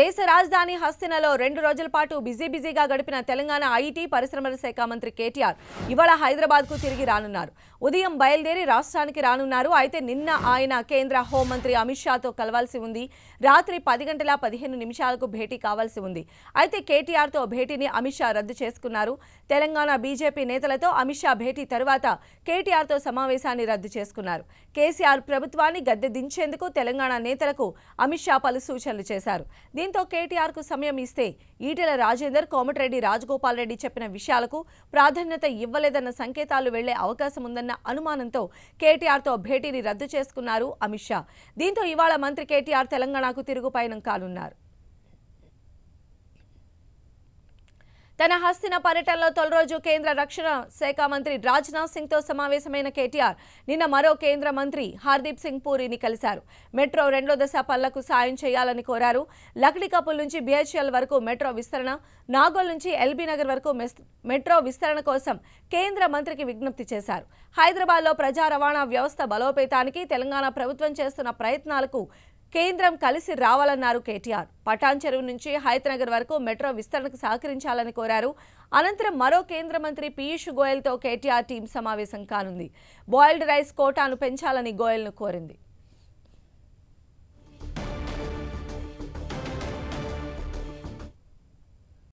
దేశ రాజధాని హస్తినలో రెండు రోజుల పాటు బిజీ బిజీగా గడిపిన తెలంగాణ ఐటీ పరిశ్రమల శాఖ మంత్రి కేటీఆర్ ఇవాళ హైదరాబాద్కు తిరిగి రానున్నారు ఉదయం బయలుదేరి రాష్ట్రానికి రానున్నారు అయితే నిన్న ఆయన కేంద్ర హోంమంత్రి అమిత్ షాతో కలవాల్సి ఉంది రాత్రి పది గంటల పదిహేను నిమిషాలకు భేటీ కావాల్సి ఉంది అయితే కేటీఆర్తో భేటీని అమిత్ షా రద్దు చేసుకున్నారు తెలంగాణ బీజేపీ నేతలతో అమిత్ షా భేటీ తరువాత కేటీఆర్తో సమావేశాన్ని రద్దు చేసుకున్నారు కేసీఆర్ ప్రభుత్వాన్ని గద్దె దించేందుకు తెలంగాణ నేతలకు అమిత్ షా పలు సూచనలు చేశారు దీంతో కేటీఆర్కు సమయం ఇస్తే ఈటెల రాజేందర్ కోమటిరెడ్డి రాజగోపాల్ రెడ్డి చెప్పిన విషయాలకు ప్రాధాన్యత ఇవ్వలేదన్న సంకేతాలు వెళ్లే అవకాశం ఉందన్న అనుమానంతో కేటీఆర్తో భేటీని రద్దు చేసుకున్నారు అమిత్ షా దీంతో ఇవాళ మంత్రి కేటీఆర్ తెలంగాణకు తిరుగుపయనం కానున్నారు తన హస్తిన పర్యటనలో తొలిరోజు కేంద్ర రక్షణ శాఖ మంత్రి రాజ్నాథ్ సింగ్తో సమావేశమైన కేటీఆర్ నిన్న మరో కేంద్ర మంత్రి హార్దీప్ సింగ్ పూరిని కలిశారు మెట్రో రెండో దశ పనులకు సాయం చేయాలని కోరారు లక్డికపుల్ నుంచి బీహెచ్ఎల్ వరకు మెట్రో విస్తరణ నాగోల్ నుంచి ఎల్బీ నగర్ వరకు మెట్రో విస్తరణ కోసం కేంద్ర మంత్రికి విజ్ఞప్తి చేశారు హైదరాబాద్లో ప్రజా రవాణా వ్యవస్థ బలోపేతానికి తెలంగాణ ప్రభుత్వం చేస్తున్న ప్రయత్నాలకు కేంద్రం కలిసి రావాలన్నారు కేటీఆర్ పటాన్ చెరువు నుంచి హైతనగర్ వరకు మెట్రో విస్తరణకు సహకరించాలని కోరారు అనంతరం మరో కేంద్ర మంత్రి పీయూష్ గోయల్తో కేటీఆర్ టీం సమావేశం కానుంది బాయిల్డ్ రైస్ కోటాను పెంచాలని గోయల్ను కోరింది